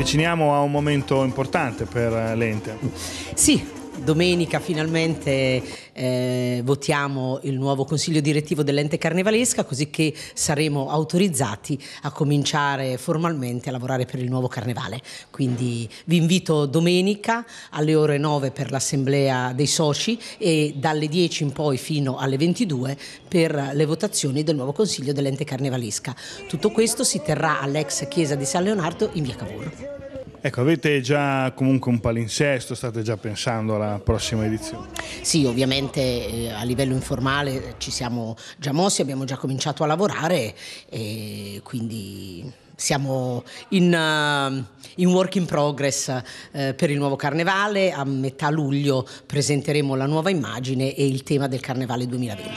avviciniamo a un momento importante per eh, l'ente. Sì, domenica finalmente eh, votiamo il nuovo consiglio direttivo dell'ente carnevalesca così che saremo autorizzati a cominciare formalmente a lavorare per il nuovo carnevale. Quindi vi invito domenica alle ore 9 per l'assemblea dei soci e dalle 10 in poi fino alle 22 per le votazioni del nuovo consiglio dell'ente carnevalesca. Tutto questo si terrà all'ex chiesa di San Leonardo in via Cavour. Ecco, avete già comunque un palinsesto, state già pensando alla prossima edizione? Sì, ovviamente eh, a livello informale ci siamo già mossi, abbiamo già cominciato a lavorare e quindi siamo in, uh, in, work in progress uh, per il nuovo carnevale. A metà luglio presenteremo la nuova immagine e il tema del carnevale 2020.